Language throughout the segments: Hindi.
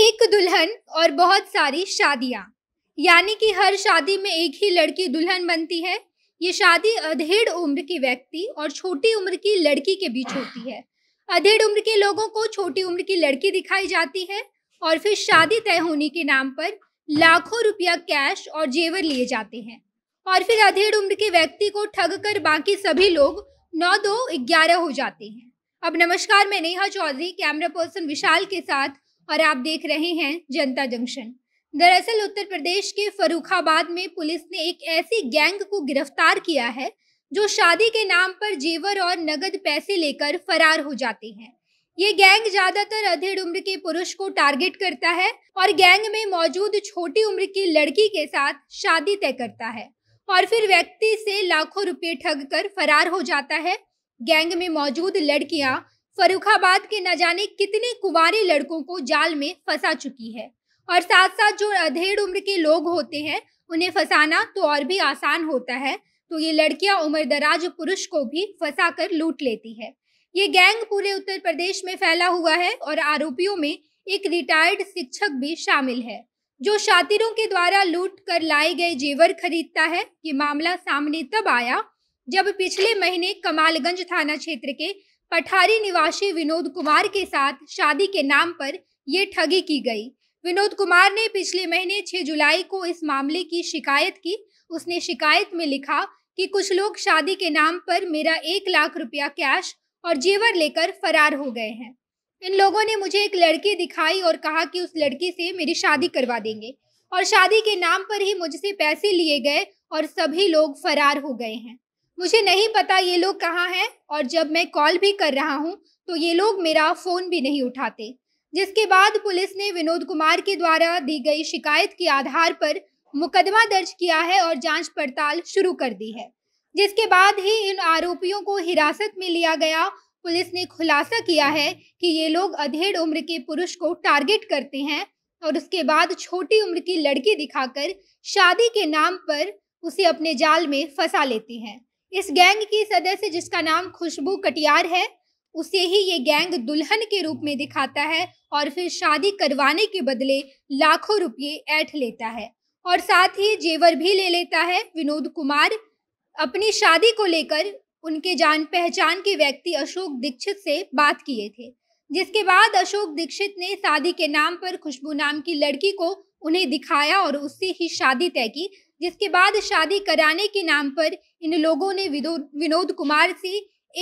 एक दुल्हन और बहुत सारी शादियां यानी कि हर शादी में एक ही लड़की दुल्हन बनती है ये शादी अधेड़ उम्र के व्यक्ति और छोटी उम्र की लड़की के बीच होती है अधेड़ उम्र के लोगों को छोटी उम्र की लड़की दिखाई जाती है और फिर शादी तय होने के नाम पर लाखों रुपया कैश और जेवर लिए जाते हैं और फिर अधेड़ उम्र के व्यक्ति को ठग कर बाकी सभी लोग नौ दो ग्यारह हो जाते हैं अब नमस्कार मैं नेहा चौधरी कैमरा पर्सन विशाल के साथ और आप देख रहे हैं जनता जंक्शन दरअसल उत्तर प्रदेश के फरुखाबाद में पुलिस ने एक ऐसी गैंग को गिरफ्तार किया है जो शादी के नाम पर जेवर और नगद पैसे लेकर फरार हो जाते हैं ये गैंग ज्यादातर अधेड़ उम्र के पुरुष को टारगेट करता है और गैंग में मौजूद छोटी उम्र की लड़की के साथ शादी तय करता है और फिर व्यक्ति से लाखों रुपए ठग कर फरार हो जाता है गैंग में मौजूद लड़कियां फरुखाबाद के न जाने कितने कुंवारे लड़कों को जाल में फंसा चुकी है और साथ साथ जो अधेड़ उम्र के लोग होते हैं उन्हें फंसाना तो और भी आसान होता है तो ये लड़कियां उम्र दराज पुरुष को भी फंसा कर लूट लेती है ये गैंग पूरे उत्तर प्रदेश में फैला हुआ है और आरोपियों में एक रिटायर्ड शिक्षक भी शामिल है जो शातिरों के द्वारा लूट कर लाए गए जेवर खरीदता है ये मामला सामने तब आया जब पिछले महीने कमालगंज थाना क्षेत्र के पठारी निवासी विनोद कुमार के साथ शादी के नाम पर ये ठगी की गई विनोद कुमार ने पिछले महीने 6 जुलाई को इस मामले की शिकायत की उसने शिकायत में लिखा कि कुछ लोग शादी के नाम पर मेरा एक लाख रुपया कैश और जेवर लेकर फरार हो गए हैं इन लोगों ने मुझे एक लड़की दिखाई और कहा कि उस लड़की से मेरी शादी करवा देंगे और शादी के नाम पर ही मुझसे पैसे लिए गए और सभी लोग फरार हो गए हैं मुझे नहीं पता ये लोग कहाँ हैं और जब मैं कॉल भी कर रहा हूँ तो ये लोग मेरा फ़ोन भी नहीं उठाते जिसके बाद पुलिस ने विनोद कुमार के द्वारा दी गई शिकायत के आधार पर मुकदमा दर्ज किया है और जांच पड़ताल शुरू कर दी है जिसके बाद ही इन आरोपियों को हिरासत में लिया गया पुलिस ने खुलासा किया है कि ये लोग अधेड़ उम्र के पुरुष को टारगेट करते हैं और उसके बाद छोटी उम्र की लड़की दिखाकर शादी के नाम पर उसे अपने जाल में फंसा लेते हैं इस गैंग की सदस्य जिसका नाम खुशबू कटियार है उसे ही ये गैंग दुल्हन के रूप में दिखाता है और फिर शादी करवाने के बदले लाखों रुपये ऐठ लेता है और साथ ही जेवर भी ले लेता है विनोद कुमार अपनी शादी को लेकर उनके जान पहचान के व्यक्ति अशोक दीक्षित से बात किए थे जिसके बाद अशोक दीक्षित ने शादी के नाम पर खुशबू नाम की लड़की को उन्हें दिखाया और उससे ही शादी तय की जिसके बाद शादी कराने के नाम पर इन लोगों ने विनोद कुमार से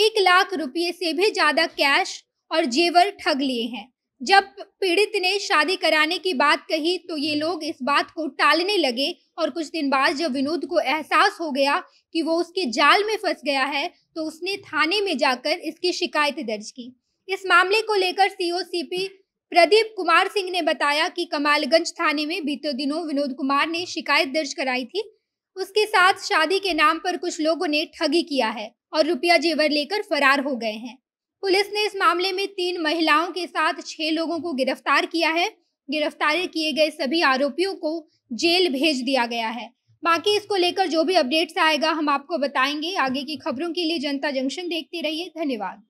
एक लाख रुपये से भी ज्यादा कैश और जेवर ठग लिए हैं जब पीड़ित ने शादी कराने की बात कही तो ये लोग इस बात को टालने लगे और कुछ दिन बाद जब विनोद को एहसास हो गया कि वो उसके जाल में फंस गया है तो उसने थाने में जाकर इसकी शिकायत दर्ज की इस मामले को लेकर सीओसीपी प्रदीप कुमार सिंह ने बताया कि कमालगंज थाने में बीते दिनों विनोद कुमार ने शिकायत दर्ज कराई थी उसके साथ शादी के नाम पर कुछ लोगों ने ठगी किया है और रुपया जेवर लेकर फरार हो गए हैं पुलिस ने इस मामले में तीन महिलाओं के साथ छह लोगों को गिरफ्तार किया है गिरफ्तार किए गए सभी आरोपियों को जेल भेज दिया गया है बाकी इसको लेकर जो भी अपडेट्स आएगा हम आपको बताएंगे आगे की खबरों के लिए जनता जंक्शन देखते रहिए धन्यवाद